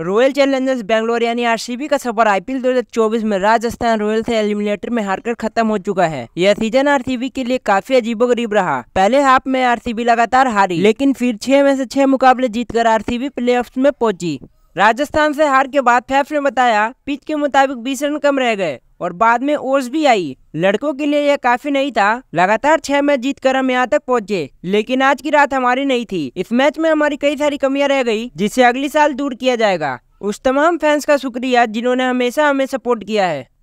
royal Challengers Bangalore यानी RCB का सफर IPL 2024 में राजस्थान रॉयल से एलिमिनेटर में हारकर खत्म हो चुका है यह सीजन आरसीबी के लिए काफी अजीबोगरीब रहा पहले हाफ में आरसीबी लगातार हारी लेकिन फिर छह में से छह मुकाबले जीतकर आरसीबी प्लेऑफ्स में पहुंची राजस्थान से हार के बाद फैफ ने बताया पिच के मुताबिक बीस रन कम रह गए और बाद में ओस भी आई लड़कों के लिए यह काफी नहीं था लगातार छह मैच जीत कर हम यहाँ तक पहुँचे लेकिन आज की रात हमारी नहीं थी इस मैच में हमारी कई सारी कमियाँ रह गई जिसे अगले साल दूर किया जाएगा उस तमाम फैंस का शुक्रिया जिन्होंने हमेशा हमें सपोर्ट किया है